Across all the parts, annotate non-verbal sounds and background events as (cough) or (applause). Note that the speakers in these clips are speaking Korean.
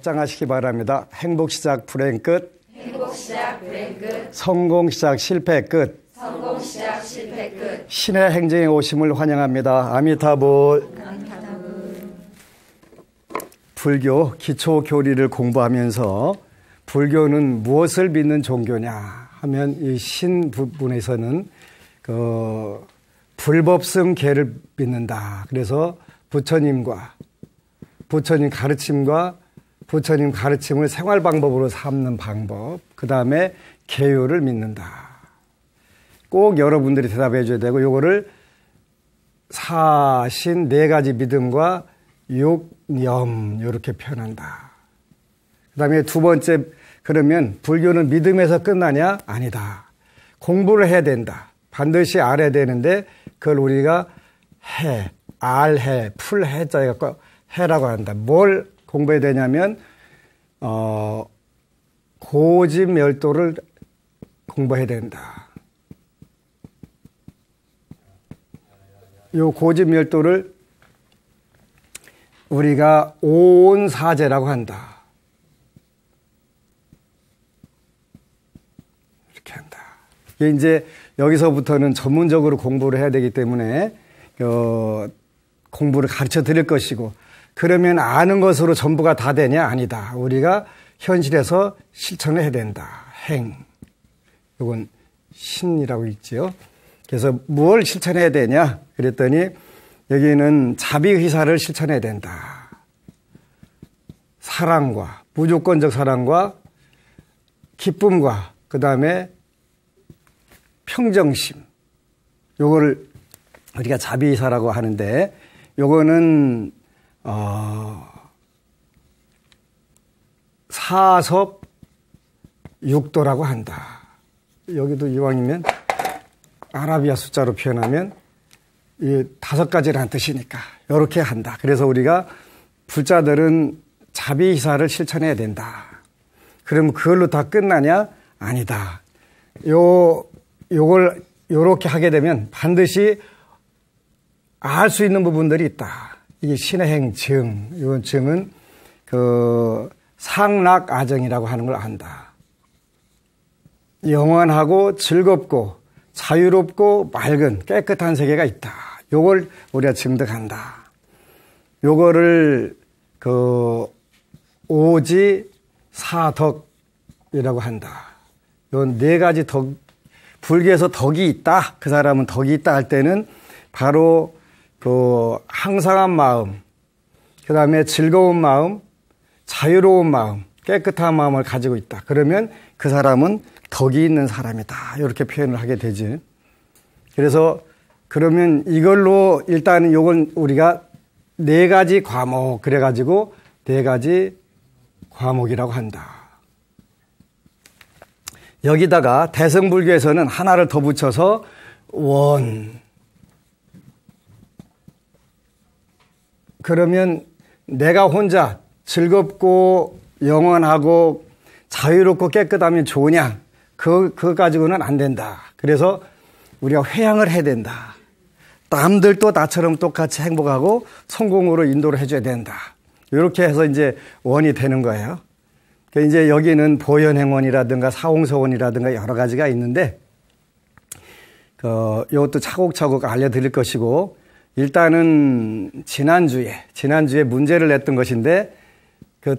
합장하시기 바랍니다. 행복 시작 불행 끝. 행복 시작 불행 끝. 성공 시작 실패 끝. 성공 시작 실패 끝. 신의 행정에 오심을 환영합니다. 아미타불. 불교 기초 교리를 공부하면서 불교는 무엇을 믿는 종교냐 하면 이 신 부분에서는 그 불법성 계를 믿는다. 그래서 부처님과 부처님 가르침과 부처님 가르침을 생활 방법으로 삼는 방법, 그 다음에 개요를 믿는다. 꼭 여러분들이 대답해 줘야 되고, 요거를 사신 네 가지 믿음과 욕, 염, 요렇게 표현한다. 그 다음에 두 번째, 그러면 불교는 믿음에서 끝나냐? 아니다. 공부를 해야 된다. 반드시 알아야 되는데, 그걸 우리가 해, 알해, 풀해 자에 갖고 해라고 한다. 뭘 공부해야 되냐면 어, 고집 멸도를 공부해야 된다. 요 고집 멸도를 우리가 온사제라고 한다. 이렇게 한다. 이게 이제 여기서부터는 전문적으로 공부를 해야 되기 때문에 어, 공부를 가르쳐 드릴 것이고 그러면 아는 것으로 전부가 다 되냐? 아니다. 우리가 현실에서 실천을 해야 된다. 행. 이건 신이라고 있지요 그래서 뭘 실천해야 되냐? 그랬더니 여기는 자비의사를 실천해야 된다. 사랑과 무조건적 사랑과 기쁨과 그 다음에 평정심. 요거를 우리가 자비의사라고 하는데 요거는 어, 아, 사섭 육도라고 한다. 여기도 이왕이면 아라비아 숫자로 표현하면 이 다섯 가지라는 뜻이니까 이렇게 한다. 그래서 우리가 불자들은 자비 이사를 실천해야 된다. 그럼 그걸로 다 끝나냐? 아니다. 요 요걸 요렇게 하게 되면 반드시 알 수 있는 부분들이 있다. 이게 신의행 증, 이건 증은 그 상락아정이라고 하는 걸 안다. 영원하고 즐겁고 자유롭고 맑은 깨끗한 세계가 있다. 요걸 우리가 증득한다. 요거를 그 오지 사덕이라고 한다. 요네 가지 덕 불교에서 덕이 있다. 그 사람은 덕이 있다 할 때는 바로 그 항상한 마음, 그 다음에 즐거운 마음, 자유로운 마음, 깨끗한 마음을 가지고 있다. 그러면 그 사람은 덕이 있는 사람이다. 이렇게 표현을 하게 되지. 그래서 그러면 이걸로 일단 은 요건 우리가 네 가지 과목, 그래가지고 네 가지 과목이라고 한다. 여기다가 대승불교에서는 하나를 더 붙여서 원, 그러면 내가 혼자 즐겁고 영원하고 자유롭고 깨끗하면 좋으냐? 그, 그거 가지고는 안 된다. 그래서 우리가 회양을 해야 된다. 남들도 나처럼 똑같이 행복하고 성공으로 인도를 해줘야 된다. 이렇게 해서 이제 원이 되는 거예요. 그 이제 여기는 보현행원이라든가 사홍서원이라든가 여러 가지가 있는데, 어, 그, 이것도 차곡차곡 알려드릴 것이고, 일단은 지난주에 지난주에 문제를 냈던 것인데 그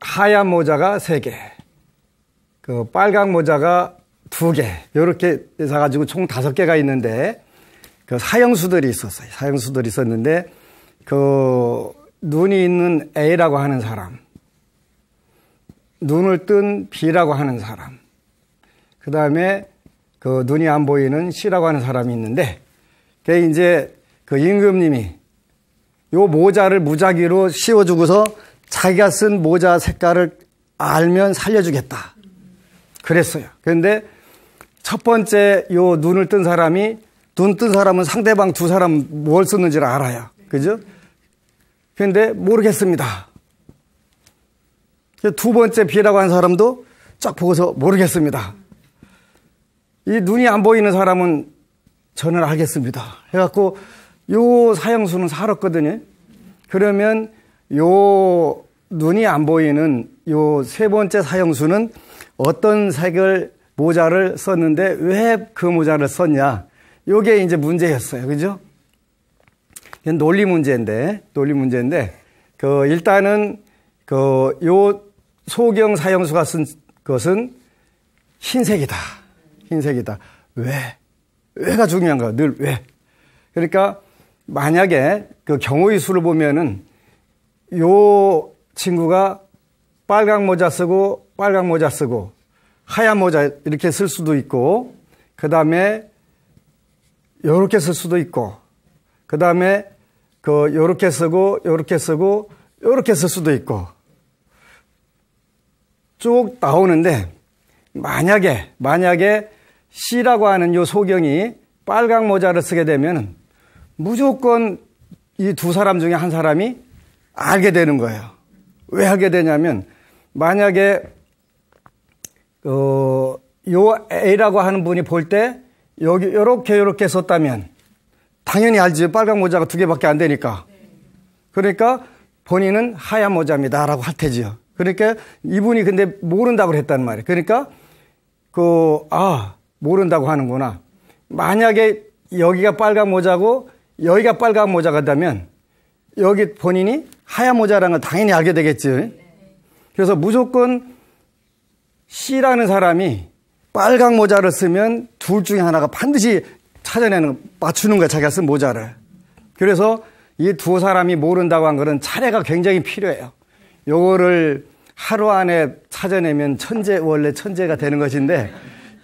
하얀 모자가 세 개, 그 빨강 모자가 두 개, 요렇게 사가지고 총 다섯 개가 있는데 그 사형수들이 있었어요. 사형수들이 있었는데 그 눈이 있는 A라고 하는 사람, 눈을 뜬 B라고 하는 사람, 그 다음에 그 눈이 안 보이는 C라고 하는 사람이 있는데 그걔 이제 그 임금님이 요 모자를 무작위로 씌워주고서 자기가 쓴 모자 색깔을 알면 살려주겠다. 그랬어요. 그런데 첫 번째 요 눈을 뜬 사람이 눈 뜬 사람은 상대방 두 사람 뭘 썼는지를 알아요. 그죠? 그런데 모르겠습니다. 두 번째 비라고 한 사람도 쫙 보고서 모르겠습니다. 이 눈이 안 보이는 사람은 저는 알겠습니다. 해갖고 요 사형수는 살았거든요. 그러면 요 눈이 안 보이는 요 세 번째 사형수는 어떤 색을 모자를 썼는데 왜 그 모자를 썼냐. 요게 이제 문제였어요. 그죠? 논리 문제인데, 논리 문제인데, 그, 일단은 그, 요 소경 사형수가 쓴 것은 흰색이다. 흰색이다. 왜? 왜가 중요한 거야. 늘 왜. 그러니까 만약에 그 경우의 수를 보면은 요 친구가 빨강 모자 쓰고 빨강 모자 쓰고 하얀 모자 이렇게 쓸 수도 있고 그 다음에 요렇게 쓸 수도 있고 그 다음에 그 요렇게 쓰고 요렇게 쓰고 요렇게 쓸 수도 있고 쭉 나오는데 만약에 만약에 C라고 하는 요 소경이 빨강 모자를 쓰게 되면 무조건 이 두 사람 중에 한 사람이 알게 되는 거예요. 왜 알게 되냐면 만약에 어, 요 A라고 하는 분이 볼 때 여기 요렇게 요렇게 썼다면 당연히 알지 빨강 모자가 두 개밖에 안 되니까 그러니까 본인은 하얀 모자입니다라고 할 테지요. 그러니까 이분이 근데 모른다고 했단 말이에요. 그러니까 그아 모른다고 하는구나. 만약에 여기가 빨간 모자고 여기가 빨간 모자같 다면 여기 본인이 하얀 모자라는 걸 당연히 알게 되겠지. 그래서 무조건 C라는 사람이 빨강 모자를 쓰면 둘 중에 하나가 반드시 찾아내는, 맞추는 거야, 자기가 쓴 모자를. 그래서 이 두 사람이 모른다고 한 거는 차례가 굉장히 필요해요. 요거를 하루 안에 찾아내면 천재, 원래 천재가 되는 것인데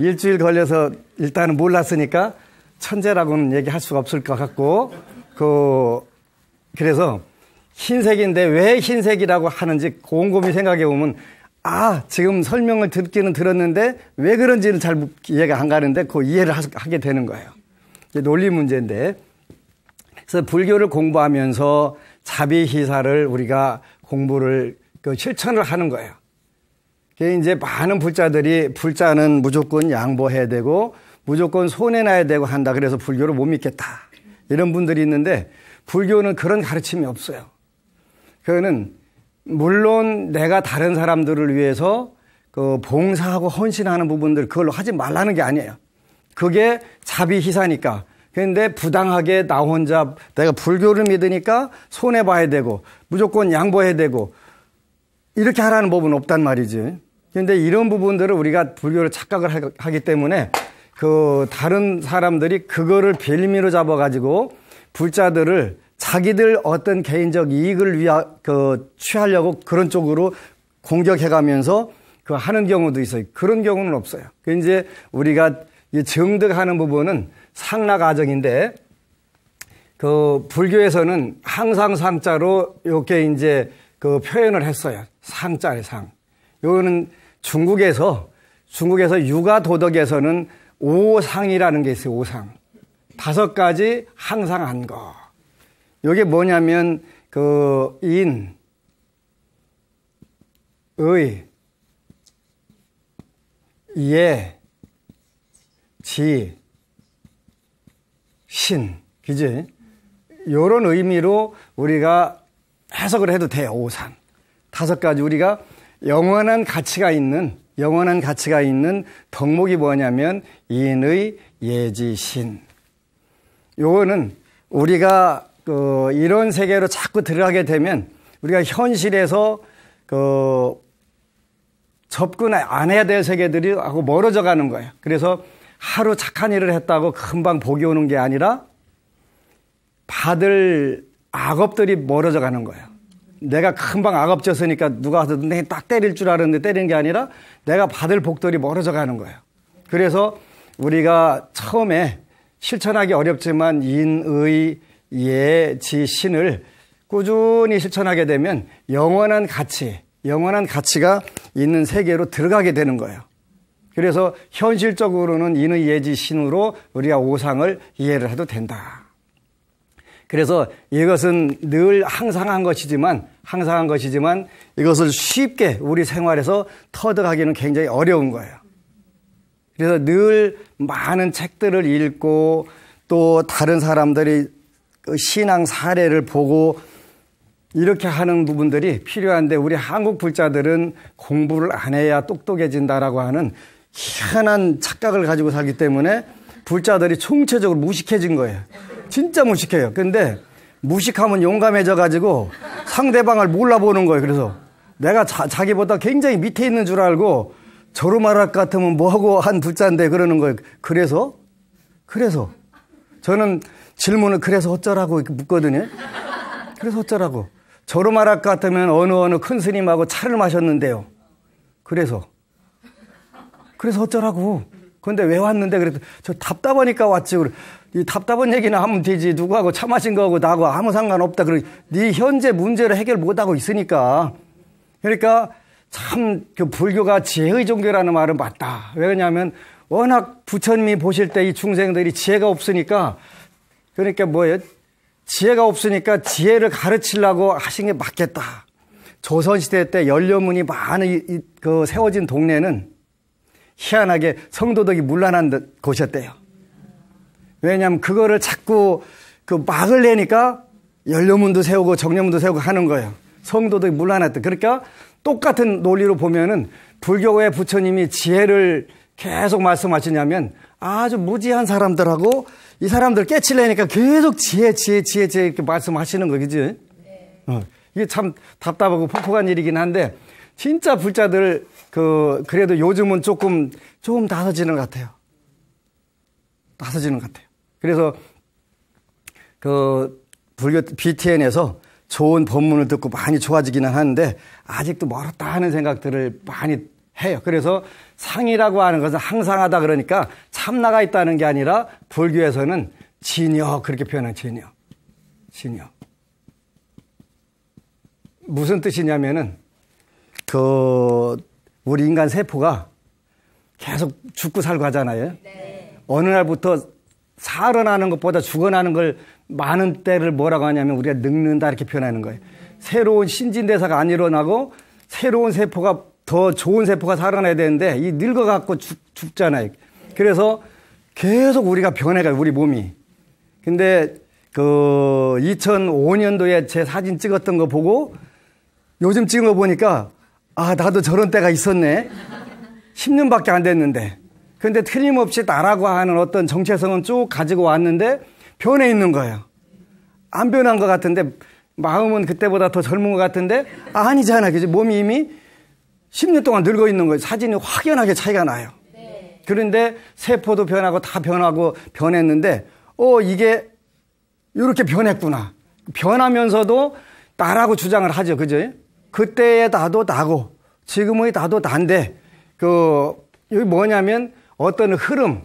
일주일 걸려서 일단은 몰랐으니까 천재라고는 얘기할 수가 없을 것 같고 그 그래서 흰색인데 왜 흰색이라고 하는지 곰곰이 생각해 보면 아 지금 설명을 듣기는 들었는데 왜 그런지는 잘 이해가 안 가는데 그 이해를 하게 되는 거예요. 논리 문제인데 그래서 불교를 공부하면서 자비 희사를 우리가 공부를 그 실천을 하는 거예요. 이제 많은 불자들이 불자는 무조건 양보해야 되고 무조건 손해나야 되고 한다. 그래서 불교를 못 믿겠다. 이런 분들이 있는데 불교는 그런 가르침이 없어요. 그거는 물론 내가 다른 사람들을 위해서 그 봉사하고 헌신하는 부분들 그걸로 하지 말라는 게 아니에요. 그게 자비 희사니까. 그런데 부당하게 나 혼자 내가 불교를 믿으니까 손해 봐야 되고 무조건 양보해야 되고 이렇게 하라는 법은 없단 말이지. 그런데 이런 부분들을 우리가 불교를 착각을 하기 때문에 그 다른 사람들이 그거를 빌미로 잡아가지고 불자들을 자기들 어떤 개인적 이익을 위하 그 취하려고 그런 쪽으로 공격해가면서 그 하는 경우도 있어요. 그런 경우는 없어요. 그 이제 우리가 정득하는 부분은 상락아정인데 그 불교에서는 항상 상자로 이렇게 이제 그 표현을 했어요. 상자리 상. 요거는 중국에서 중국에서 육아 도덕에서는 오상이라는 게 있어요. 오상. 다섯 가지 항상 한 거. 요게 뭐냐면 그 인, 의, 예, 지, 신, 그지? 요런 의미로 우리가 해석을 해도 돼요, 오산. 다섯 가지 우리가 영원한 가치가 있는, 영원한 가치가 있는 덕목이 뭐냐면 인의 예지신. 요거는 우리가 그 이런 세계로 자꾸 들어가게 되면 우리가 현실에서 그 접근 안 해야 될 세계들이 하고 멀어져 가는 거예요. 그래서 하루 착한 일을 했다고 금방 복이 오는 게 아니라 받을 악업들이 멀어져 가는 거예요. 내가 금방 악업 졌으니까 누가 와서 내딱 때릴 줄 알았는데 때리는 게 아니라 내가 받을 복들이 멀어져 가는 거예요. 그래서 우리가 처음에 실천하기 어렵지만 인의 예지 신을 꾸준히 실천하게 되면 영원한 가치, 영원한 가치가 있는 세계로 들어가게 되는 거예요. 그래서 현실적으로는 인의 예지 신으로 우리가 오상을 이해를 해도 된다. 그래서 이것은 늘 항상 한 것이지만 항상 한 것이지만 이것을 쉽게 우리 생활에서 터득하기는 굉장히 어려운 거예요. 그래서 늘 많은 책들을 읽고 또 다른 사람들이 그 신앙 사례를 보고 이렇게 하는 부분들이 필요한데 우리 한국 불자들은 공부를 안 해야 똑똑해진다라고 하는 희한한 착각을 가지고 살기 때문에 불자들이 총체적으로 무식해진 거예요. 진짜 무식해요. 근데 무식하면 용감해져가지고 상대방을 몰라보는 거예요. 그래서 내가 자, 자기보다 굉장히 밑에 있는 줄 알고 저로 마락 같으면 뭐하고 한 두자인데 그러는 거예요. 그래서? 그래서? 저는 질문을 그래서 어쩌라고 이렇게 묻거든요. 그래서 어쩌라고. 저로 마락 같으면 어느 어느 큰 스님하고 차를 마셨는데요. 그래서. 그래서 어쩌라고. 근데 왜 왔는데 그래도저 답답하니까 왔지 이 답답한 얘기나 하면 되지. 누구하고 차 마신 거하고 나하고 아무 상관없다. 그래. 네 현재 문제를 해결 못 하고 있으니까. 그러니까 참 그 불교가 지혜의 종교라는 말은 맞다. 왜 그러냐면 워낙 부처님이 보실 때 이 중생들이 지혜가 없으니까 그러니까 뭐예요? 지혜가 없으니까 지혜를 가르치려고 하신 게 맞겠다. 조선시대 때 연료문이 많이 그 세워진 동네는 희한하게 성도덕이 물란한 곳이었대요. 왜냐하면 그거를 자꾸 그 막을 내니까 연료문도 세우고 정료문도 세우고 하는 거예요. 성도덕이 물란했던 그러니까 똑같은 논리로 보면은 불교의 부처님이 지혜를 계속 말씀하시냐면 아주 무지한 사람들하고 이 사람들 깨치려니까 계속 지혜, 지혜, 지혜, 지혜 이렇게 말씀하시는 거겠지. 네. 어. 이게 참 답답하고 폭폭한 일이긴 한데 진짜 불자들 그, 그래도 요즘은 조금, 조금 다서지는 것 같아요. 다서지는 것 같아요. 그래서, 그, 불교, BTN에서 좋은 법문을 듣고 많이 좋아지기는 하는데, 아직도 멀었다 하는 생각들을 많이 해요. 그래서 상이라고 하는 것은 항상 하다 그러니까 참나가 있다는 게 아니라 불교에서는 진여, 그렇게 표현한 진여. 진여. 무슨 뜻이냐면은, 그, 우리 인간 세포가 계속 죽고 살고 하잖아요. 네. 어느 날부터 살아나는 것보다 죽어나는 걸 많은 때를 뭐라고 하냐면 우리가 늙는다 이렇게 표현하는 거예요. 새로운 신진대사가 안 일어나고 새로운 세포가 더 좋은 세포가 살아나야 되는데 이 늙어갖고 죽, 죽잖아요. 그래서 계속 우리가 변해가요, 우리 몸이. 근데 그 2005년도에 제 사진 찍었던 거 보고 요즘 찍은 거 보니까 아, 나도 저런 때가 있었네. 10년밖에 안 됐는데. 근데 틀림없이 나라고 하는 어떤 정체성은 쭉 가지고 왔는데 변해 있는 거예요. 안 변한 것 같은데 마음은 그때보다 더 젊은 것 같은데 아니잖아. 그지? 몸이 이미 10년 동안 늙어 있는 거예요. 사진이 확연하게 차이가 나요. 네. 그런데 세포도 변하고 다 변하고 변했는데 어, 이게 이렇게 변했구나. 변하면서도 나라고 주장을 하죠. 그죠? 그때의 나도 나고 지금의 나도 난데 그 여기 뭐냐면 어떤 흐름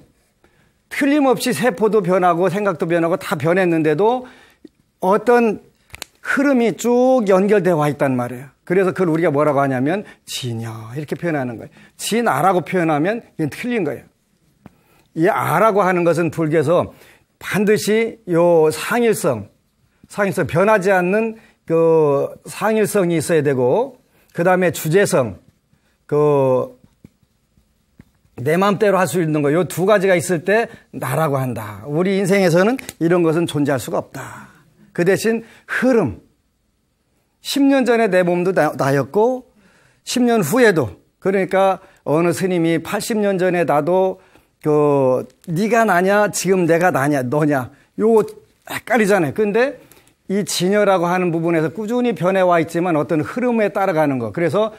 틀림없이 세포도 변하고 생각도 변하고 다 변했는데도 어떤 흐름이 쭉 연결되어 와 있단 말이에요. 그래서 그걸 우리가 뭐라고 하냐면 진여 이렇게 표현하는 거예요. 진아라고 표현하면 이건 틀린 거예요. 이 아라고 하는 것은 불교에서 반드시 요 상일성, 상일성 변하지 않는 그 상일성이 있어야 되고 그 다음에 주제성 그내 맘대로 할 수 있는 거요 두 가지가 있을 때 나라고 한다. 우리 인생에서는 이런 것은 존재할 수가 없다. 그 대신 흐름 10년 전에 내 몸도 나, 나였고 10년 후에도 그러니까 어느 스님이 80년 전에 나도 그 네가 나냐 지금 내가 나냐 너냐 요거 헷갈리잖아요. 근데 이 진여라고 하는 부분에서 꾸준히 변해와 있지만 어떤 흐름에 따라가는 것. 그래서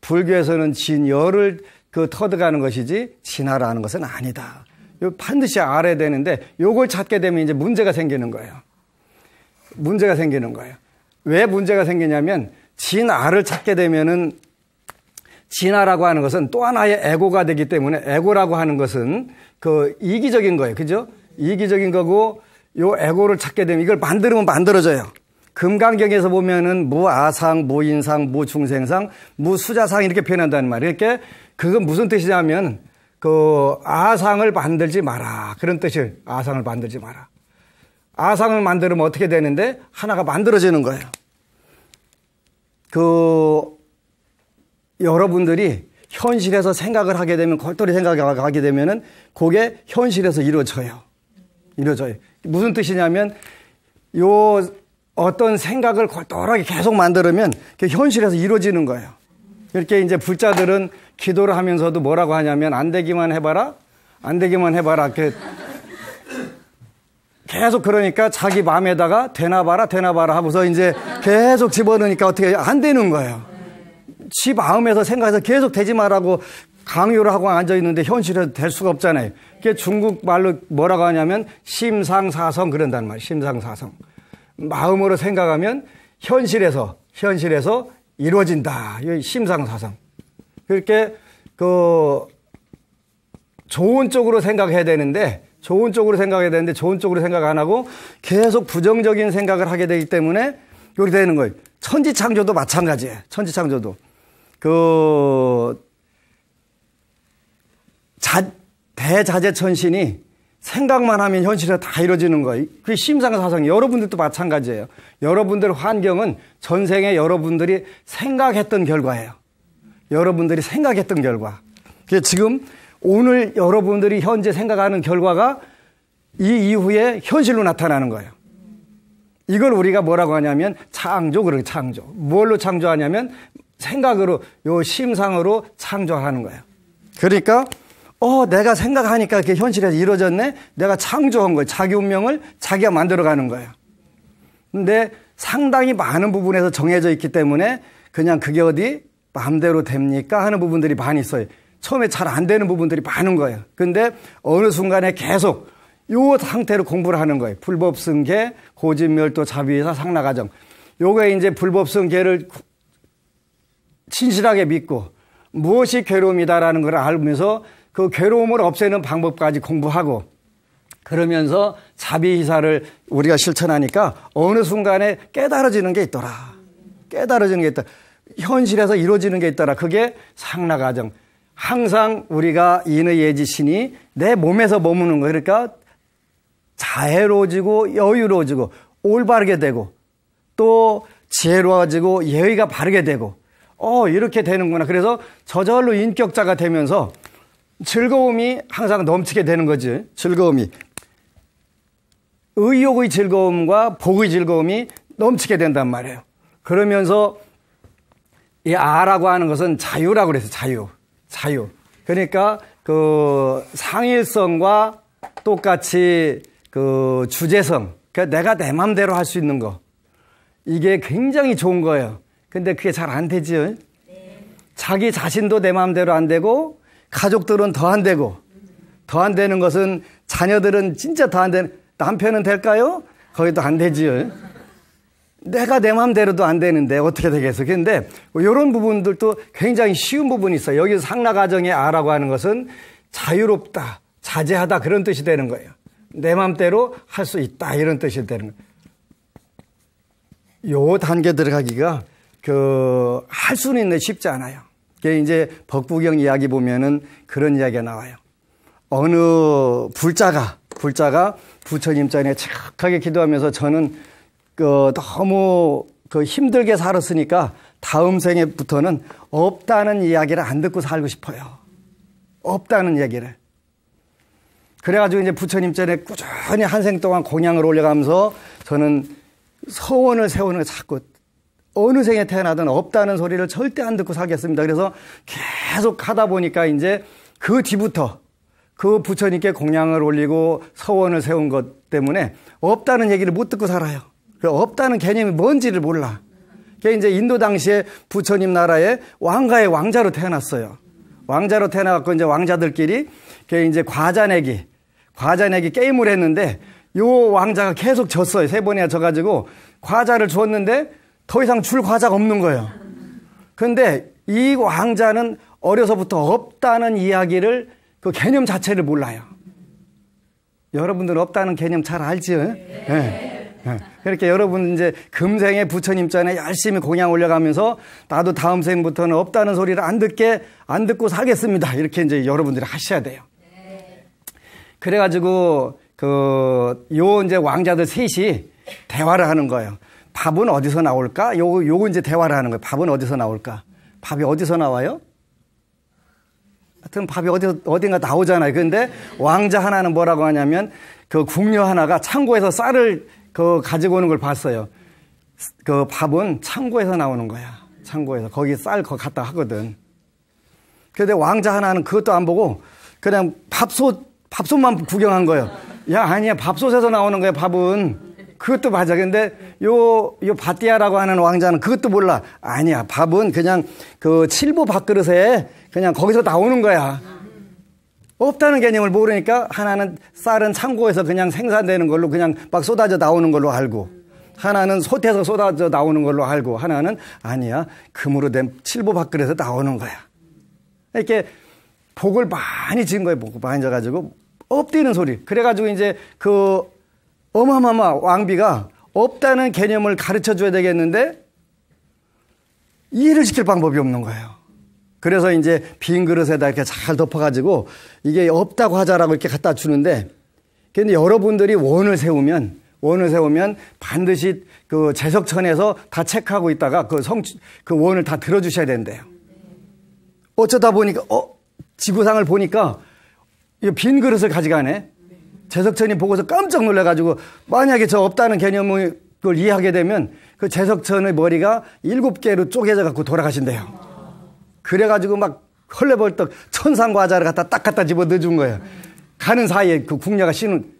불교에서는 진여를 그 터득하는 것이지 진화라는 것은 아니다. 반드시 알아야 되는데 요걸 찾게 되면 이제 문제가 생기는 거예요. 문제가 생기는 거예요. 왜 문제가 생기냐면 진화를 찾게 되면은 진화라고 하는 것은 또 하나의 에고가 되기 때문에 에고라고 하는 것은 그 이기적인 거예요. 그죠? 이기적인 거고 요 에고를 찾게 되면 이걸 만들면 만들어져요. 금강경에서 보면은 무아상, 무인상, 무중생상, 무수자상 이렇게 표현한다는 말이에요. 이렇게 그러니까 그건 무슨 뜻이냐면 그 아상을 만들지 마라. 그런 뜻을 아상을 만들지 마라. 아상을 만들면 어떻게 되는데 하나가 만들어지는 거예요. 그 여러분들이 현실에서 생각을 하게 되면 골똘히 생각하게 되면은 그게 현실에서 이루어져요. 이루어져요. 무슨 뜻이냐면 요 어떤 생각을 골똘하게 계속 만들면 현실에서 이루어지는 거예요. 이렇게 이제 불자들은 기도를 하면서도 뭐라고 하냐면 안 되기만 해봐라, 안 되기만 해봐라. 계속 그러니까 자기 마음에다가 되나 봐라, 되나 봐라 하고서 이제 계속 집어넣으니까 어떻게 안 되는 거예요. 지 마음에서 생각해서 계속 되지 말라고 강요를 하고 앉아 있는데 현실은 될 수가 없잖아요. 그게 중국 말로 뭐라고 하냐면 심상사성 그런단 말이에요. 심상사성. 마음으로 생각하면 현실에서 현실에서 이루어진다. 이 심상사성. 그렇게 그 좋은 쪽으로 생각해야 되는데 좋은 쪽으로 생각해야 되는데 좋은 쪽으로 생각 안 하고 계속 부정적인 생각을 하게 되기 때문에 요리 되는 거예요. 천지창조도 마찬가지예요. 천지창조도 그 자, 대자재천신이 생각만 하면 현실에 다 이루어지는 거예요. 그게 심상사상 여러분들도 마찬가지예요. 여러분들 환경은 전생에 여러분들이 생각했던 결과예요. 여러분들이 생각했던 결과. 지금 오늘 여러분들이 현재 생각하는 결과가 이 이후에 현실로 나타나는 거예요. 이걸 우리가 뭐라고 하냐면 창조 그렇게 창조. 뭘로 창조하냐면 생각으로 요 심상으로 창조하는 거예요. 그러니까 어, 내가 생각하니까 그게 현실에서 이루어졌네? 내가 창조한 거예요. 자기 운명을 자기가 만들어가는 거예요. 근데 상당히 많은 부분에서 정해져 있기 때문에 그냥 그게 어디 마음대로 됩니까? 하는 부분들이 많이 있어요. 처음에 잘 안 되는 부분들이 많은 거예요. 근데 어느 순간에 계속 이 상태로 공부를 하는 거예요. 불법승계, 고진멸도, 자비의사, 상나가정. 요게 이제 불법승계를 진실하게 믿고 무엇이 괴로움이다라는 걸 알면서 그 괴로움을 없애는 방법까지 공부하고 그러면서 자비이사를 우리가 실천하니까 어느 순간에 깨달아지는 게 있더라. 깨달아지는 게 있다. 현실에서 이루어지는 게 있더라. 그게 상라가정. 항상 우리가 인의 예지신이 내 몸에서 머무는 거. 그러니까 자애로워지고 여유로워지고 올바르게 되고 또 지혜로워지고 예의가 바르게 되고 어 이렇게 되는구나. 그래서 저절로 인격자가 되면서 즐거움이 항상 넘치게 되는 거지. 즐거움이. 의욕의 즐거움과 복의 즐거움이 넘치게 된단 말이에요. 그러면서 이 아라고 하는 것은 자유라고 그래서 자유. 자유. 그러니까 그 상일성과 똑같이 그 주제성. 그러니까 내가 내 마음대로 할 수 있는 거. 이게 굉장히 좋은 거예요. 근데 그게 잘 안 되지요. 네. 자기 자신도 내 마음대로 안 되고 가족들은 더 안 되고 더 안 되는 것은 자녀들은 진짜 더 안 되는 남편은 될까요? 거기도 안 되지요. 내가 내 마음대로도 안 되는데 어떻게 되겠어? 그런데 이런 부분들도 굉장히 쉬운 부분이 있어요. 여기 상라 가정의 아라고 하는 것은 자유롭다, 자제하다 그런 뜻이 되는 거예요. 내 마음대로 할 수 있다 이런 뜻이 되는 거예요. 요 단계 들어가기가 그 할 수는 있는데 쉽지 않아요. 그게 이제 법구경 이야기 보면은 그런 이야기가 나와요. 어느 불자가 불자가 부처님 전에 착하게 기도하면서 저는 그 너무 그 힘들게 살았으니까 다음 생에부터는 없다는 이야기를 안 듣고 살고 싶어요. 없다는 얘기를. 그래가지고 이제 부처님 전에 꾸준히 한 생 동안 공양을 올려가면서 저는 서원을 세우는 걸 자꾸 어느 생에 태어나든 없다는 소리를 절대 안 듣고 살겠습니다. 그래서 계속 하다 보니까 이제 그 뒤부터 그 부처님께 공양을 올리고 서원을 세운 것 때문에 없다는 얘기를 못 듣고 살아요. 그 없다는 개념이 뭔지를 몰라. 그게 이제 인도 당시에 부처님 나라의 왕가의 왕자로 태어났어요. 왕자로 태어나갖고 이제 왕자들끼리 그게 이제 과자내기, 과자내기 게임을 했는데 요 왕자가 계속 졌어요. 세 번이나 져가지고 과자를 줬는데 더 이상 줄 과자가 없는 거예요. 그런데 이 왕자는 어려서부터 없다는 이야기를 그 개념 자체를 몰라요. 여러분들 없다는 개념 잘 알지? 네. 네. 네. 그렇게 여러분 이제 금생에 부처님 전에 열심히 공양 올려가면서 나도 다음 생부터는 없다는 소리를 안 듣게 안 듣고 살겠습니다. 이렇게 이제 여러분들이 하셔야 돼요. 그래가지고 그 요 이제 왕자들 셋이 대화를 하는 거예요. 밥은 어디서 나올까? 요거, 요거 이제 대화를 하는 거예요. 밥은 어디서 나올까? 밥이 어디서 나와요? 하여튼 밥이 어디, 어딘가 나오잖아요. 그런데 왕자 하나는 뭐라고 하냐면 그 궁녀 하나가 창고에서 쌀을 그 가지고 오는 걸 봤어요. 그 밥은 창고에서 나오는 거야. 창고에서. 거기 쌀 거 갖다 하거든. 그런데 왕자 하나는 그것도 안 보고 그냥 밥솥, 밥솥만 구경한 거예요. 야, 아니야. 밥솥에서 나오는 거야, 밥은. 그것도 맞아. 근데 요, 요 바띠아라고 하는 왕자는 그것도 몰라. 아니야. 밥은 그냥 그 칠보 밥그릇에 그냥 거기서 나오는 거야. 없다는 개념을 모르니까 하나는 쌀은 창고에서 그냥 생산되는 걸로 그냥 막 쏟아져 나오는 걸로 알고 하나는 솥에서 쏟아져 나오는 걸로 알고 하나는 아니야. 금으로 된 칠보 밥그릇에서 나오는 거야. 이렇게 복을 많이 지은 거예요. 복을 많이 져가지고 엎드리는 소리. 그래가지고 이제 그 어마마마 왕비가 없다는 개념을 가르쳐 줘야 되겠는데 이해를 시킬 방법이 없는 거예요. 그래서 이제 빈 그릇에다 이렇게 잘 덮어가지고 이게 없다고 하자라고 이렇게 갖다 주는데 근데 여러분들이 원을 세우면 원을 세우면 반드시 그 재석천에서 다 체크하고 있다가 그 성, 그 원을 다 들어주셔야 된대요. 어쩌다 보니까, 어? 지구상을 보니까 이빈 그릇을 가져가네? 재석천이 보고서 깜짝 놀래가지고 만약에 저 없다는 개념을 이해하게 되면 그 재석천의 머리가 일곱 개로 쪼개져 갖고 돌아가신대요. 그래가지고 막 헐레벌떡 천상과자를 갖다 딱 갖다 집어 넣어준 거예요. 가는 사이에 그 궁녀가 씨는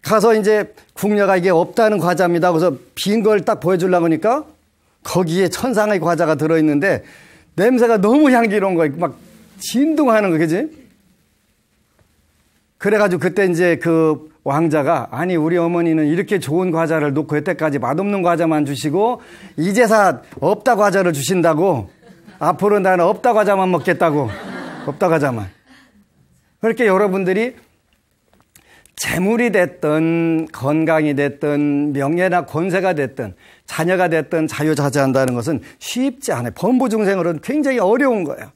가서 이제 궁녀가 이게 없다는 과자입니다. 그래서 빈 걸 딱 보여주려고 하니까 거기에 천상의 과자가 들어있는데 냄새가 너무 향기로운 거예요. 막 진동하는 거, 그지? 그래가지고 그때 이제 그 왕자가 아니 우리 어머니는 이렇게 좋은 과자를 놓고 여태까지 맛없는 과자만 주시고 이제사 없다 과자를 주신다고 앞으로 나는 없다 과자만 먹겠다고 없다 과자만 그렇게 여러분들이 재물이 됐든 건강이 됐든 명예나 권세가 됐든 자녀가 됐든 자유자재한다는 것은 쉽지 않아요. 범부중생으로는 굉장히 어려운 거예요.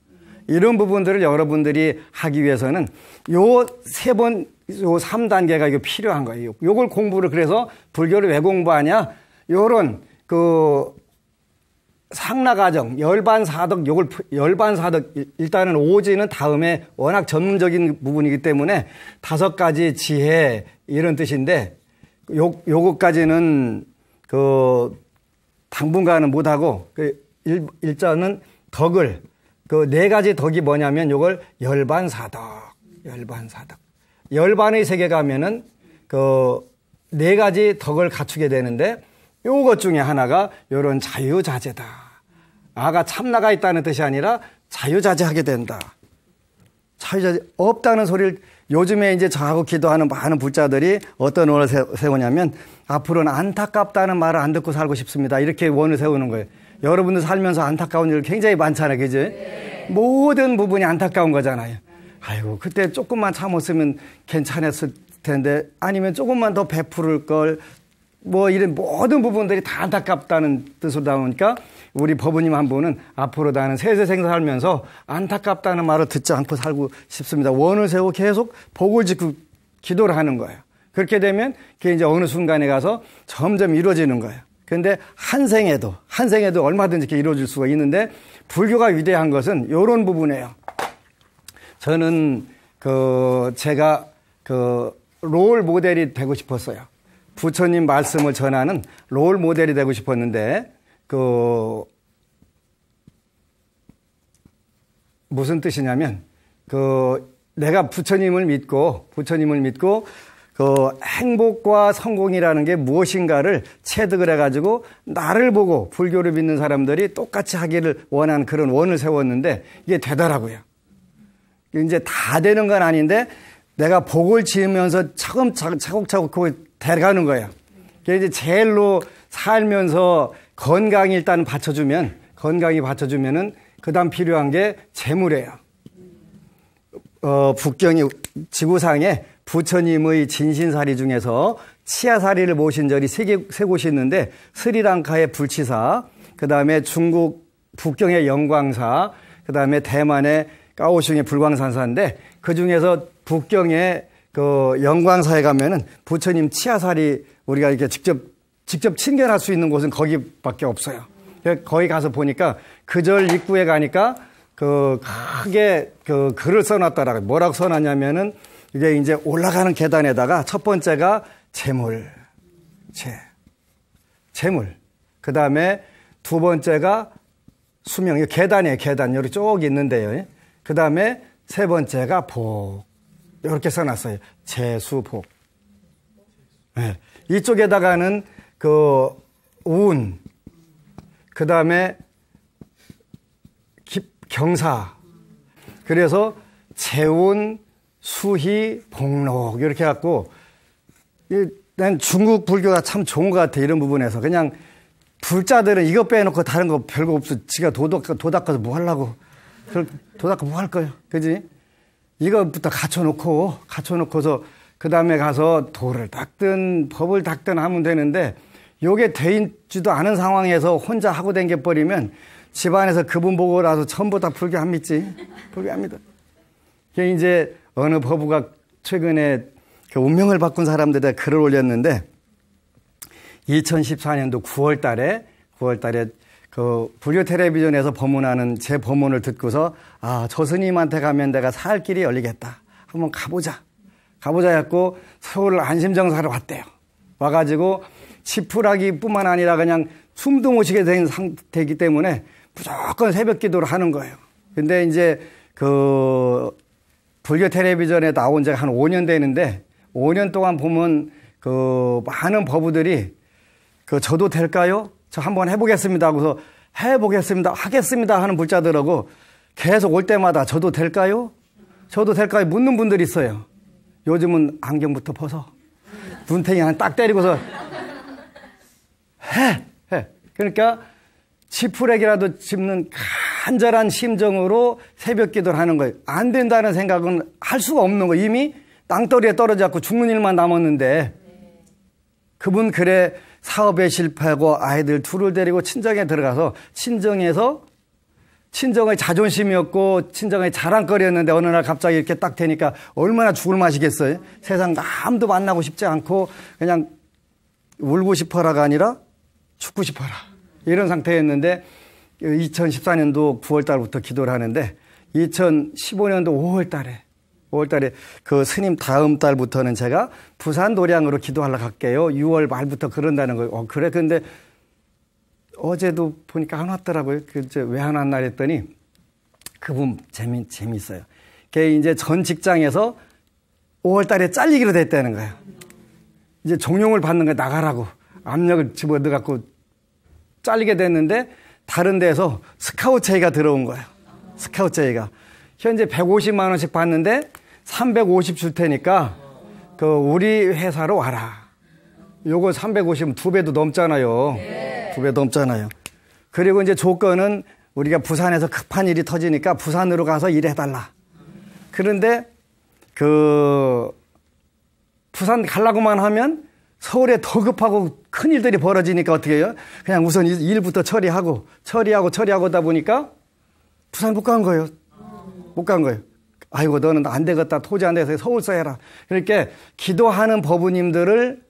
이런 부분들을 여러분들이 하기 위해서는 요 세 번, 요 3단계가 이거 필요한 거예요. 요걸 공부를 그래서 불교를 왜 공부하냐? 요런 그상나가정 열반사덕, 요걸 열반사덕 일단은 오지는 다음에 워낙 전문적인 부분이기 때문에 다섯 가지 지혜 이런 뜻인데 요 요것까지는 그 당분간은 못하고 그 일, 일자는 덕을 그네 가지 덕이 뭐냐면 이걸 열반사덕, 열반사덕. 열반의 세계 가면은 그 네 가지 덕을 갖추게 되는데 요것 중에 하나가 요런 자유자재다. 아가 참나가 있다는 뜻이 아니라 자유자재하게 된다. 자유자재 없다는 소리를 요즘에 이제 저하고 기도하는 많은 불자들이 어떤 원을 세우냐면 앞으로는 안타깝다는 말을 안 듣고 살고 싶습니다. 이렇게 원을 세우는 거예요. 여러분들 살면서 안타까운 일 굉장히 많잖아요. 그죠? 네. 모든 부분이 안타까운 거잖아요. 아이고, 그때 조금만 참았으면 괜찮았을 텐데, 아니면 조금만 더 베풀을 걸, 뭐 이런 모든 부분들이 다 안타깝다는 뜻으로 나오니까 우리 법원님한 분은 앞으로 나는 세세생 살면서 안타깝다는 말을 듣지 않고 살고 싶습니다. 원을 세우고 계속 복을 짓고 기도를 하는 거예요. 그렇게 되면 그게 이제 어느 순간에 가서 점점 이루어지는 거예요. 근데 한 생에도 한 생에도 얼마든지 이렇게 이루어질 수가 있는데 불교가 위대한 것은 이런 부분이에요. 저는 그 제가 그 롤 모델이 되고 싶었어요. 부처님 말씀을 전하는 롤 모델이 되고 싶었는데 그 무슨 뜻이냐면 그 내가 부처님을 믿고 부처님을 믿고 그 행복과 성공이라는 게 무엇인가를 체득을 해가지고 나를 보고 불교를 믿는 사람들이 똑같이 하기를 원하는 그런 원을 세웠는데 이게 되더라고요. 이제 다 되는 건 아닌데 내가 복을 지으면서 차곡차곡 그대가는 거예요. 그 이제 제일로 살면서 건강이 일단 받쳐주면 건강이 받쳐주면은 그다음 필요한 게 재물이에요. 어, 북경이 지구상에 부처님의 진신사리 중에서 치아사리를 모신 절이 세, 개, 세 곳이 있는데 스리랑카의 불치사, 그 다음에 중국 북경의 영광사, 그 다음에 대만의 까오슝의 불광산사인데 그 중에서 북경의 그 영광사에 가면은 부처님 치아사리 우리가 이렇게 직접 직접 친견할 수 있는 곳은 거기밖에 없어요. 거기 가서 보니까 그 절 입구에 가니까 그 크게 그 글을 써놨더라고요. 뭐라고 써놨냐면은 이게 이제 올라가는 계단에다가 첫 번째가 재물, 재, 재물. 그 다음에 두 번째가 수명, 이 계단이에요, 계단. 여기 쭉 있는데요. 그 다음에 세 번째가 복. 이렇게 써놨어요. 재수복. 네. 이쪽에다가는 그 운, 그 다음에 경사. 그래서 재운, 수희, 복록 이렇게 해갖고 난 중국 불교가 참 좋은 것 같아 이런 부분에서 그냥 불자들은 이거 빼놓고 다른 거 별거 없어 지가 도덕 도닦아서 뭐 하려고 도닦아 뭐할 거야 그지 이거부터 갖춰놓고 갖춰놓고서 그 다음에 가서 도를 닦든 법을 닦든 하면 되는데 요게 돼있지도 않은 상황에서 혼자 하고 댕겨버리면 집안에서 그분 보고 나서 전부 다 불교 안 믿지 불교 안 믿어 이제 어느 법부가 최근에 그 운명을 바꾼 사람들에 글을 올렸는데 2014년도 9월 달에 9월 달에 그 불교 텔레비전에서 법문하는 제 법문을 듣고서 아, 저 스님한테 가면 내가 살 길이 열리겠다. 한번 가보자. 가보자 했고 서울 안심정사로 왔대요. 와가지고 지푸라기뿐만 아니라 그냥 숨도 못 쉬게 된 상태이기 때문에 무조건 새벽 기도를 하는 거예요. 근데 이제 그 불교 텔레비전에 나온 지 한 5년 되는데 5년 동안 보면 그 많은 법우들이 그 저도 될까요? 저 한번 해보겠습니다 하고서 해보겠습니다 하겠습니다 하는 불자들하고 계속 올 때마다 저도 될까요? 저도 될까요? 묻는 분들이 있어요. 요즘은 안경부터 벗어 눈탱이 하나 딱 때리고서 해 해. 그러니까 지푸레기라도 집는 간절한 심정으로 새벽 기도를 하는 거예요. 안 된다는 생각은 할 수가 없는 거예요. 이미 땅덩이에 떨어져갖고 죽는 일만 남았는데 그분 그래 사업에 실패하고 아이들 둘을 데리고 친정에 들어가서 친정에서 친정의 자존심이었고 친정의 자랑거리였는데 어느 날 갑자기 이렇게 딱 되니까 얼마나 죽을 맛이겠어요. 세상 아무도 만나고 싶지 않고 그냥 울고 싶어라가 아니라 죽고 싶어라. 이런 상태였는데 2014년도 9월 달부터 기도를 하는데 2015년도 5월 달에 5월 달에 그 스님 다음 달부터는 제가 부산 도량으로 기도하러 갈게요. 6월 말부터 그런다는 거예요. 어, 그래. 근데 어제도 보니까 안 왔더라고요. 그제 왜안 왔나 했더니 그분 재미 재밌어요. 걔 이제 전 직장에서 5월 달에 잘리기로 됐다는 거예요. 이제 종용을 받는 거 나가라고 압력을 집어넣어 갖고 잘리게 됐는데 다른 데서 스카우트 제의가 들어온 거예요. 스카우트 제의가. 현재 150만 원씩 받는데 350 줄 테니까 그 우리 회사로 와라. 요거 350은 두 배도 넘잖아요. 두 배 넘잖아요. 그리고 이제 조건은 우리가 부산에서 급한 일이 터지니까 부산으로 가서 일해달라. 그런데 그 부산 갈라고만 하면 서울에 더 급하고 큰 일들이 벌어지니까 어떻게 해요? 그냥 우선 일부터 처리하고 처리하고 처리하고 다 보니까 부산 못 간 거예요. 못 간 거예요. 아이고 너는 안 되겠다 토지 안 돼서 서울서 해라. 그렇게 기도하는 법부님들을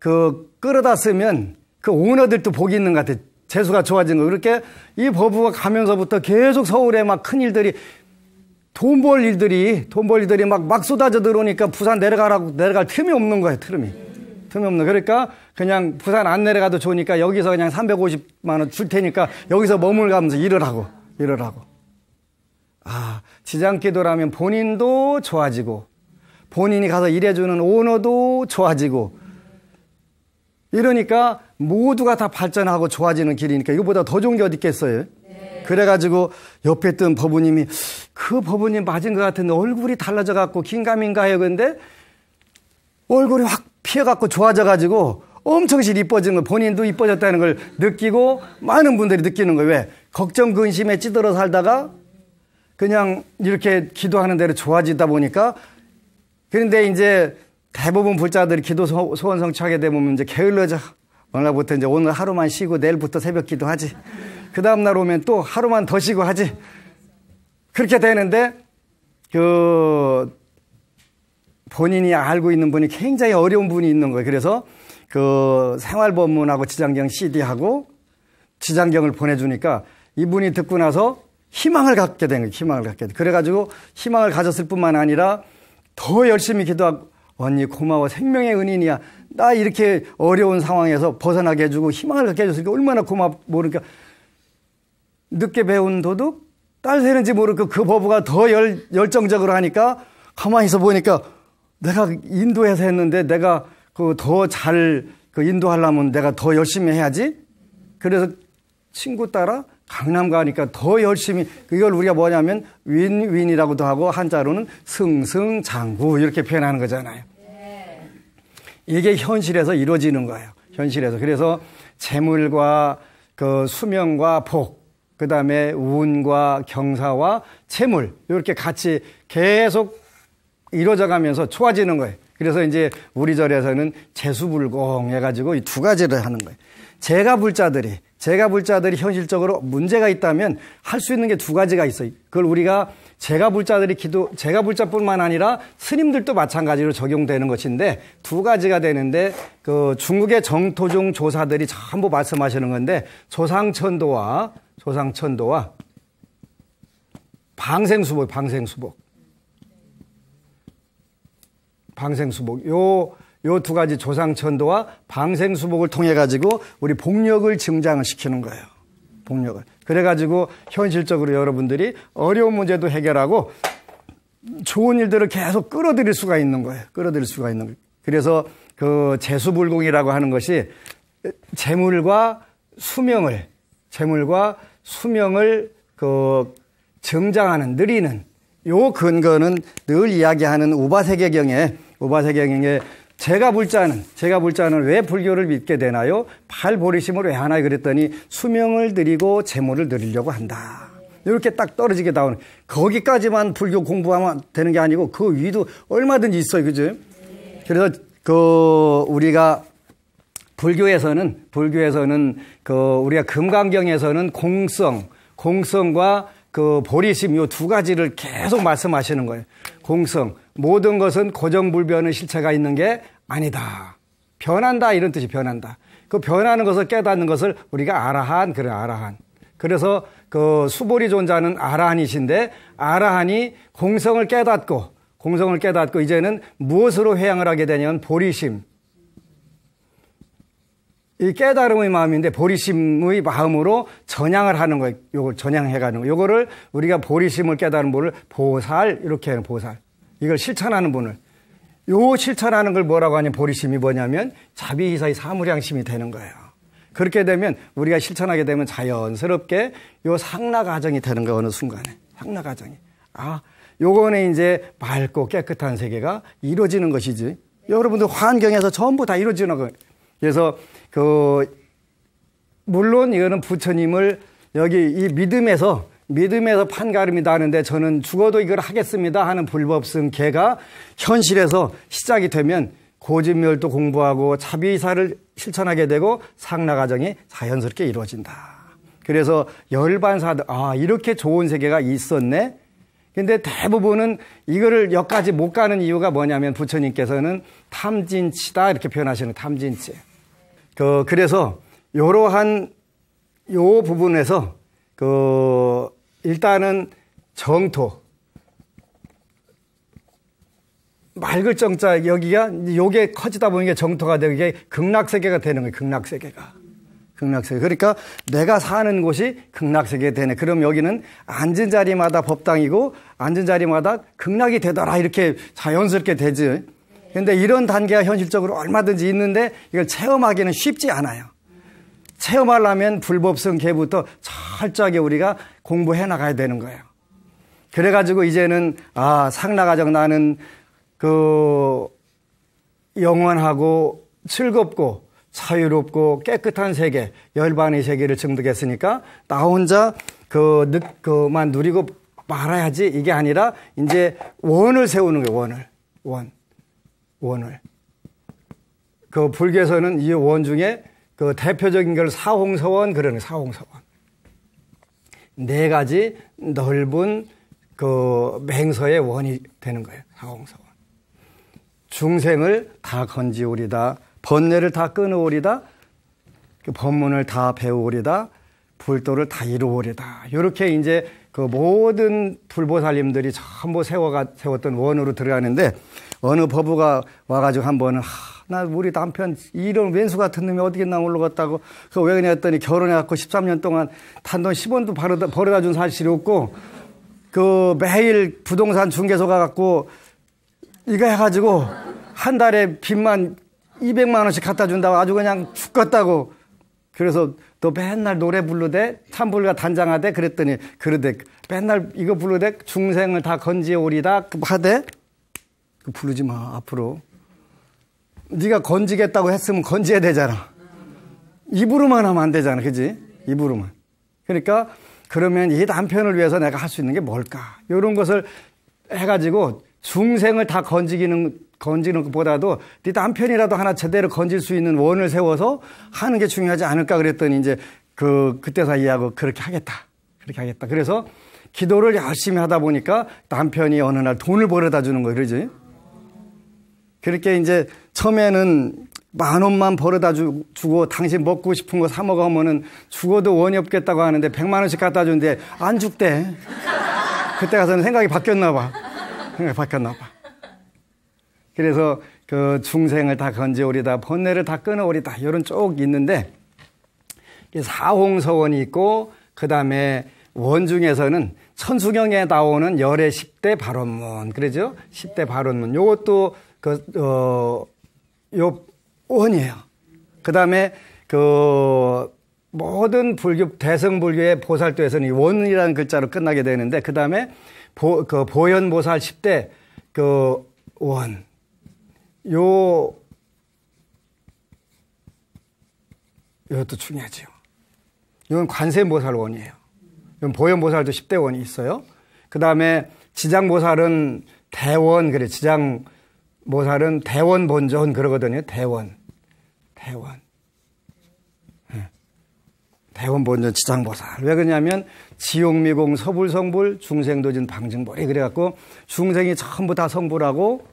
그 끌어다 쓰면 그 오너들도 복이 있는 것 같아. 요 재수가 좋아진 거. 그렇게 이 법부가 가면서부터 계속 서울에 막 큰 일들이 돈 벌 일들이 돈 벌 일들이 막막 쏟아져 들어오니까 부산 내려가라고 내려갈 틈이 없는 거예요. 틈이. 틈금없는 그러니까 그냥 부산 안 내려가도 좋으니까 여기서 그냥 350만 원 줄 테니까 여기서 머물가면서 일을 하고 일을 하고. 아, 지장 기도라면 본인도 좋아지고 본인이 가서 일해주는 오너도 좋아지고 이러니까 모두가 다 발전하고 좋아지는 길이니까 이거보다 더 좋은 게 어디 있겠어요? 네. 그래가지고 옆에 있던 법우님이 그 법우님 맞은 것 같은데 얼굴이 달라져 갖고 긴가민가 해요. 근데 얼굴이 확 피어갖고 좋아져가지고 엄청실 이뻐지는 걸 본인도 이뻐졌다는 걸 느끼고 많은 분들이 느끼는 거예요. 왜? 걱정 근심에 찌들어 살다가 그냥 이렇게 기도하는 대로 좋아지다 보니까 그런데 이제 대부분 불자들이 기도 소, 원 성취하게 되면 이제 게을러져. 오늘부터 이제 오늘 하루만 쉬고 내일부터 새벽 기도하지. 그 다음날 오면 또 하루만 더 쉬고 하지. 그렇게 되는데 그 본인이 알고 있는 분이 굉장히 어려운 분이 있는 거예요. 그래서 그 생활법문하고 지장경 CD하고 지장경을 보내주니까 이분이 듣고 나서 희망을 갖게 된 거예요. 희망을 갖게 된. 그래가지고 희망을 가졌을 뿐만 아니라 더 열심히 기도하고 언니 고마워 생명의 은인이야. 나 이렇게 어려운 상황에서 벗어나게 해주고 희망을 갖게 해줬으니까 얼마나 고맙 모르니까 늦게 배운 도둑 딸 새는지 모르고 그, 그 버브가 더 열, 열정적으로 하니까 가만히 있어 보니까 내가 인도에서 했는데 내가 그 더잘그 그 인도하려면 내가 더 열심히 해야지. 그래서 친구 따라 강남 가니까 더 열심히 그걸 우리가 뭐냐면 윈윈이라고도 하고 한자로는 승승장구 이렇게 표현하는 거잖아요. 네. 이게 현실에서 이루어지는 거예요. 현실에서. 그래서 재물과 그 수명과 복, 그 다음에 운과 경사와 재물, 이렇게 같이 계속 이루어져 가면서 좋아지는 거예요. 그래서 이제 우리 절에서는 재수불공 해가지고 이 두 가지를 하는 거예요. 제가 불자들이, 제가 불자들이 현실적으로 문제가 있다면 할 수 있는 게 두 가지가 있어요. 그걸 우리가 제가 불자들이 기도, 제가 불자뿐만 아니라 스님들도 마찬가지로 적용되는 것인데 두 가지가 되는데 그 중국의 정토종 조사들이 전부 말씀하시는 건데 조상천도와 조상천도와 방생수복, 방생수복. 방생수복 요 요 두 가지 조상천도와 방생수복을 통해 가지고 우리 복력을 증장시키는 거예요. 복력을. 그래 가지고 현실적으로 여러분들이 어려운 문제도 해결하고 좋은 일들을 계속 끌어들일 수가 있는 거예요. 끌어들일 수가 있는 거예요. 그래서 그 재수불공이라고 하는 것이 재물과 수명을 재물과 수명을 그 증장하는 느리는 요 근거는 늘 이야기하는 우바세계경에 우바세계경에 제가 불자는 제가 불자는 왜 불교를 믿게 되나요? 팔보리심을 왜 하나요? 그랬더니 수명을 드리고 재물을 드리려고 한다. 이렇게 딱 떨어지게 나오는 거기까지만 불교 공부하면 되는 게 아니고 그 위도 얼마든지 있어요, 그죠? 그래서 그 우리가 불교에서는 불교에서는 그 우리가 금강경에서는 공성, 공성과 그 보리심 요 두 가지를 계속 말씀하시는 거예요. 공성 모든 것은 고정불변의 실체가 있는 게 아니다. 변한다 이런 뜻이 변한다. 그 변하는 것을 깨닫는 것을 우리가 아라한 그래 아라한. 그래서 그 수보리 존자는 아라한이신데 아라한이 공성을 깨닫고 공성을 깨닫고 이제는 무엇으로 회양을 하게 되냐면 보리심 이 깨달음의 마음인데 보리심의 마음으로 전향을 하는 거예요. 요걸 전향해 가는 거. 요거를 우리가 보리심을 깨달은 분을 보살 이렇게 하는 보살. 이걸 실천하는 분을 요 실천하는 걸 뭐라고 하냐 보리심이 뭐냐면 자비이사의 사무량심이 되는 거예요. 그렇게 되면 우리가 실천하게 되면 자연스럽게 요상나 과정이 되는 거예요. 어느 순간에. 상나 과정이. 아, 요거는 이제 맑고 깨끗한 세계가 이루어지는 것이지. 여러분들 환경에서 전부 다 이루어지는 거예요. 그래서 그 물론 이거는 부처님을 여기 이 믿음에서 믿음에서 판가름이다 하는데 저는 죽어도 이걸 하겠습니다 하는 불법승 개가 현실에서 시작이 되면 고진멸도 공부하고 자비사를 실천하게 되고 상라가정이 자연스럽게 이루어진다. 그래서 열반사들, 아, 이렇게 좋은 세계가 있었네? 근데 대부분은 이거를 여기까지 못 가는 이유가 뭐냐면 부처님께서는 탐진치다 이렇게 표현하시는 탐진치. 그 그래서 이러한 요 부분에서 그 일단은 정토 맑을 정자 여기가 요게 커지다 보니까 정토가 되고 이게 극락 세계가 되는 거예요. 극락 세계가. 극락 세계. 그러니까 내가 사는 곳이 극락 세계 가 되네. 그럼 여기는 앉은 자리마다 법당이고 앉은 자리마다 극락이 되더라. 이렇게 자연스럽게 되지. 그런데 이런 단계가 현실적으로 얼마든지 있는데 이걸 체험하기는 쉽지 않아요. 체험하려면 불법성 개부터 철저하게 우리가 공부해 나가야 되는 거예요. 그래가지고 이제는 아 상나가정 나는 그 영원하고 즐겁고 자유롭고 깨끗한 세계 열반의 세계를 증득했으니까 나 혼자 그 늦, 그만 누리고 말아야지 이게 아니라 이제 원을 세우는 거예요 원을 원. 원을. 그 불교에서는 이 원 중에 그 대표적인 걸 사홍서원 그러는 사홍서원. 네 가지 넓은 그 맹서의 원이 되는 거예요. 사홍서원. 중생을 다건지우리다 번뇌를 다 끊어오리다. 그 법문을 다 배우오리다. 불도를 다 이루오리다. 이렇게 이제 그 모든 불보살님들이 전부 세워가, 세웠던 원으로 들어가는데 어느 법부가 와가지고 한 번은 하, 나 우리 남편 이런 왼수 같은 놈이 어떻게 나 올라갔다고 그왜 그냐 했더니 결혼해갖고 13년 동안 단돈 10원도 벌어다, 준 사실이 없고 그 매일 부동산 중개소 가갖고 이거 해가지고 한 달에 빚만 200만 원씩 갖다 준다고 아주 그냥 죽겠다고 그래서 너 맨날 노래 부르대 참불가 단장하대 그랬더니 그러대 맨날 이거 부르대 중생을 다 건지오리다 그 하대 그 부르지 마 앞으로. 네가 건지겠다고 했으면 건지해야 되잖아. 입으로만 하면 안 되잖아, 그지? 입으로만. 그러니까 그러면 이 남편을 위해서 내가 할 수 있는 게 뭘까? 이런 것을 해가지고 중생을 다 건지기는 건지는 것보다도 네 남편이라도 하나 제대로 건질 수 있는 원을 세워서 하는 게 중요하지 않을까 그랬더니 이제 그 그때서 이해하고 그렇게 하겠다, 그렇게 하겠다. 그래서 기도를 열심히 하다 보니까 남편이 어느 날 돈을 벌어다 주는 거 그러지? 그렇게 이제 처음에는 만 원만 벌어다 주, 고 당신 먹고 싶은 거 사 먹어 하면은 죽어도 원이 없겠다고 하는데 백만 원씩 갖다 주는데 안 죽대. 그때 가서는 생각이 바뀌었나 봐. 생각이 바뀌었나 봐. 그래서 그 중생을 다 건져오리다, 번뇌를 다 끊어오리다 이런 쪽 있는데 사홍서원이 있고 그 다음에 원 중에서는 천수경에 나오는 열의 10대 발언문 그러죠? 10대 발언문 요것도 그, 어, 요, 원이에요. 그 다음에 그, 모든 불교, 대성불교의 보살도에서는 이 원이라는 글자로 끝나게 되는데, 그 다음에 보, 그 보현보살 10대 그 원. 요, 이것도 중요하지요. 이건 관세보살 원이에요. 이건 보현보살도 10대 원이 있어요. 그 다음에 지장보살은 대원, 그래, 지장, 모살은 대원 본전 그러거든요. 대원. 대원. 예. 대원 본전 지장보살. 왜 그러냐면 지옥미공 서불성불 중생도진 방증보 예, 그래갖고 중생이 전부 다 성불하고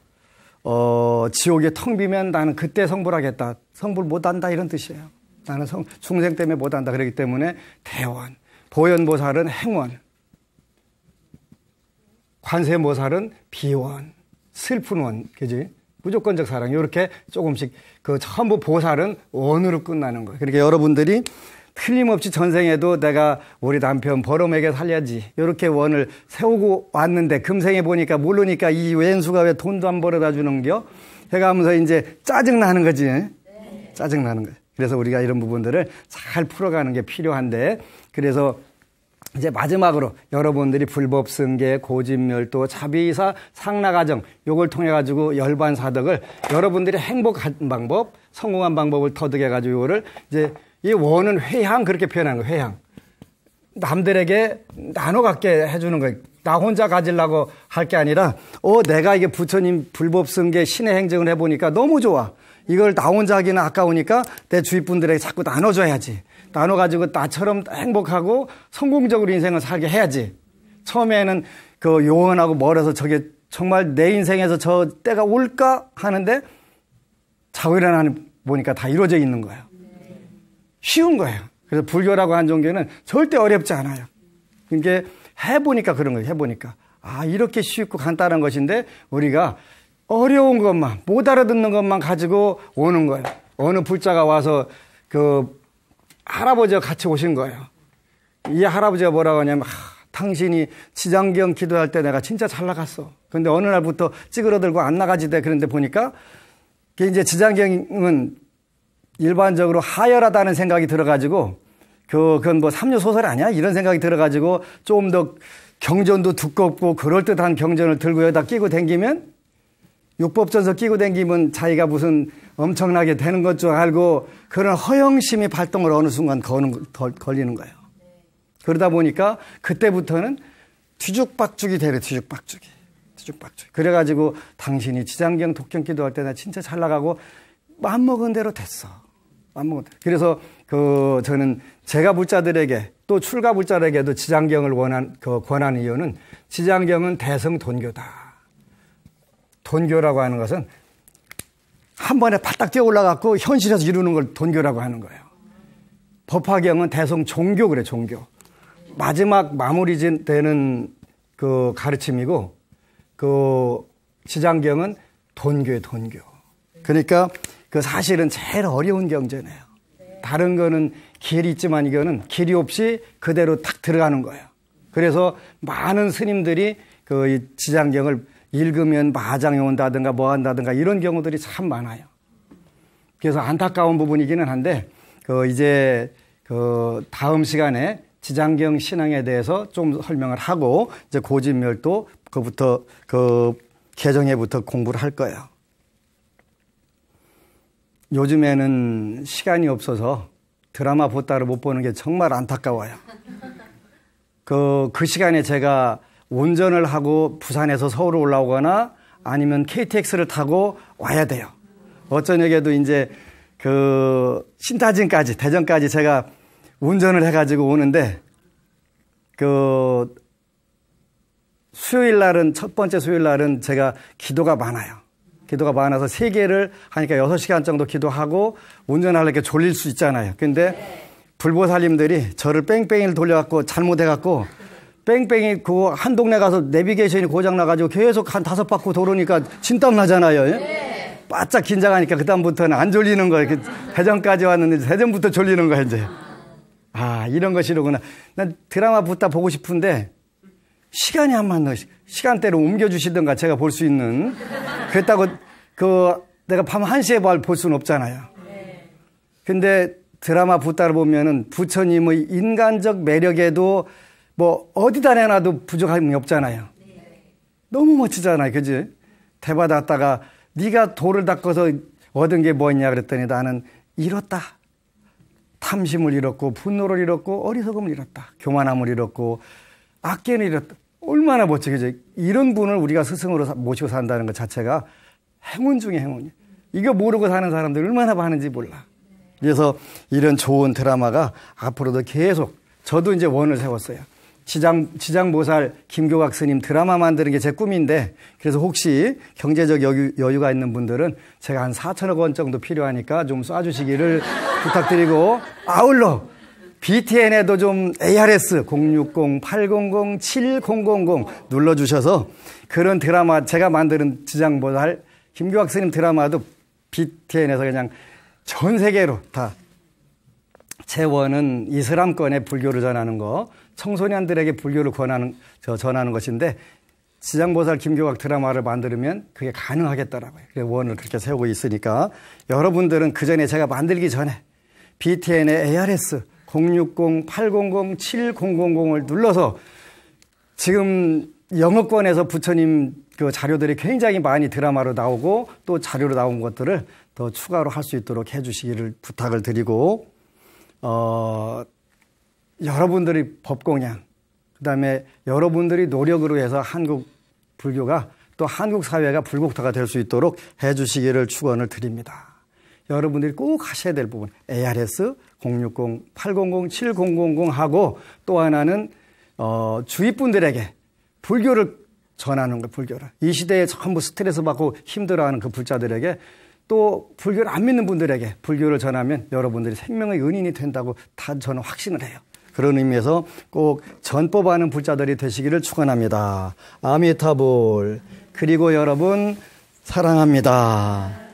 어, 지옥에 텅 비면 나는 그때 성불하겠다. 성불 못한다 이런 뜻이에요. 나는 성, 중생 때문에 못한다. 그러기 때문에 대원. 보현보살은 행원. 관세모살은 비원. 슬픈 원, 그지? 무조건적 사랑. 이렇게 조금씩 그 전부 보살은 원으로 끝나는 거예요. 그러니까 여러분들이 틀림없이 전생에도 내가 우리 남편 버럼에게 살려야지. 이렇게 원을 세우고 왔는데 금생에 보니까 모르니까 이 왼수가 왜 돈도 안 벌어다 주는겨? 해가면서 이제 짜증나는 거지. 네. 짜증나는 거예요. 그래서 우리가 이런 부분들을 잘 풀어가는 게 필요한데 그래서 이제 마지막으로 여러분들이 불법 승계, 고집 멸도, 자비사, 상나 가정 요걸 통해 가지고 열반 사덕을 여러분들이 행복한 방법, 성공한 방법을 터득해 가지고 요거를 이제 이 원은 회향 그렇게 표현한 거예요. 회향. 남들에게 나눠 갖게 해 주는 거예요. 나 혼자 가질라고 할 게 아니라 어 내가 이게 부처님 불법 승계 신의 행정을 해 보니까 너무 좋아. 이걸 나 혼자 하기는 아까우니까 내 주위 분들에게 자꾸 나눠 줘야지. 나눠가지고 나처럼 행복하고 성공적으로 인생을 살게 해야지. 처음에는 그 요원하고 멀어서 저게 정말 내 인생에서 저 때가 올까 하는데 자고 일어나 보니까 다 이루어져 있는 거예요. 쉬운 거예요. 그래서 불교라고 한 종교는 절대 어렵지 않아요. 그러니까 해보니까 그런 거예요. 해보니까. 아, 이렇게 쉽고 간단한 것인데 우리가 어려운 것만, 못 알아듣는 것만 가지고 오는 거예요. 어느 불자가 와서 그 할아버지가 같이 오신 거예요. 이 할아버지가 뭐라고 하냐면 당신이 지장경 기도할 때 내가 진짜 잘 나갔어. 그런데 어느 날부터 찌그러들고 안 나가지대 그런데 보니까 이제 지장경은 일반적으로 하열하다는 생각이 들어가지고 그, 그건 뭐 삼류 소설 아니야? 이런 생각이 들어가지고 좀 더 경전도 두껍고 그럴듯한 경전을 들고 여기다 끼고 댕기면 육법전서 끼고 댕기면 자기가 무슨 엄청나게 되는 것 줄 알고 그런 허영심이 발동을 어느 순간 거는, 걸리는 거예요. 그러다 보니까 그때부터는 뒤죽박죽이 되려 뒤죽박죽이. 뒤죽박죽. 그래가지고 당신이 지장경 독경 기도할 때나 진짜 잘 나가고 마음먹은 대로 됐어. 맘먹은 대로. 그래서 그 저는 제가 불자들에게 또 출가 불자들에게도 지장경을 원한, 그 권하는 이유는 지장경은 대성 돈교다. 돈교라고 하는 것은 한 번에 바닥 뛰어 올라갔고 현실에서 이루는 걸 돈교라고 하는 거예요. 법화경은 대성 종교 그래 종교. 마지막 마무리 되는 그 가르침이고 그 지장경은 돈교의 돈교. 그러니까 그 사실은 제일 어려운 경제네요 다른 거는 길이 있지만 이거는 길이 없이 그대로 탁 들어가는 거예요. 그래서 많은 스님들이 그 지장경을 읽으면 마장이 온다든가 뭐 한다든가 이런 경우들이 참 많아요. 그래서 안타까운 부분이기는 한데 그 이제 그 다음 시간에 지장경 신앙에 대해서 좀 설명을 하고 이제 고진멸도 그부터 그 개정에부터 공부를 할 거예요. 요즘에는 시간이 없어서 드라마 보따를 못 보는 게 정말 안타까워요. 그, 그 시간에 제가 운전을 하고 부산에서 서울 올라오거나 아니면 KTX를 타고 와야 돼요. 어쩌냐게도 이제 그 신타진까지 대전까지 제가 운전을 해가지고 오는데 그 수요일 날은 첫 번째 수요일 날은 제가 기도가 많아요. 기도가 많아서 세 개를 하니까 여섯 시간 정도 기도하고 운전하려 이렇게 졸릴 수 있잖아요. 근데 불보살님들이 저를 뺑뺑이를 돌려갖고 잘못해갖고 뺑뺑이 그 한 동네 가서 내비게이션이 고장 나가지고 계속 한 다섯 바퀴 도르니까 진땀 나잖아요. 예? 네. 바짝 긴장하니까 그다음부터는 안 졸리는 거예요. 대전까지 그 왔는데 대전부터 졸리는 거야 이제. 아 이런 것이로구나. 난 드라마 부터 보고 싶은데 시간이 안 맞는 시간대로 옮겨주시던가 제가 볼 수 있는 그랬다고 그 내가 밤 1시에 볼 수는 없잖아요. 네. 근데 드라마 부다를 보면은 부처님의 인간적 매력에도 뭐 어디다 내놔도 부족함이 없잖아요. 너무 멋지잖아요. 그지? 대받았다가 네가 돌을 닦아서 얻은 게 뭐냐 그랬더니 나는 잃었다. 탐심을 잃었고 분노를 잃었고 어리석음을 잃었다. 교만함을 잃었고 악견을 잃었다. 얼마나 멋지겠지 이런 분을 우리가 스승으로 모시고 산다는 것 자체가 행운 중의 행운이에요. 이거 모르고 사는 사람들 얼마나 많은지 몰라. 그래서 이런 좋은 드라마가 앞으로도 계속 저도 이제 원을 세웠어요. 지장, 지장보살 김교각 스님 드라마 만드는 게 제 꿈인데 그래서 혹시 경제적 여유, 여유가 있는 분들은 제가 한 4천억 원 정도 필요하니까 좀 쏴주시기를 (laughs) 부탁드리고 아울러 BTN에도 좀 ARS 060-800-7000 눌러주셔서 그런 드라마 제가 만드는 지장보살 김교학 스님 드라마도 BTN에서 그냥 전 세계로 다재원은 이슬람권의 불교를 전하는 거, 청소년들에게 불교를 권하는, 저, 전하는 것인데 지장보살 김교각 드라마를 만들면 그게 가능하겠더라고요. 그래 원을 그렇게 세우고 있으니까 여러분들은 그 전에 제가 만들기 전에 BTN의 ARS 060-800-7000을 눌러서 지금 영어권에서 부처님 그 자료들이 굉장히 많이 드라마로 나오고 또 자료로 나온 것들을 더 추가로 할 수 있도록 해주시기를 부탁을 드리고 어 여러분들이 법공양, 그 다음에 여러분들이 노력으로 해서 한국 불교가 또 한국 사회가 불국타가 될 수 있도록 해주시기를 축원을 드립니다. 여러분들이 꼭 하셔야 될 부분 ARS 060 800 7000 하고 또 하나는 어, 주위 분들에게 불교를 전하는 거 불교를 이 시대에 전부 스트레스 받고 힘들어하는 그 불자들에게 또 불교를 안 믿는 분들에게 불교를 전하면 여러분들이 생명의 은인이 된다고 다 저는 확신을 해요. 그런 의미에서 꼭 전법하는 불자들이 되시기를 축원합니다. 아미타불. 그리고 여러분 사랑합니다.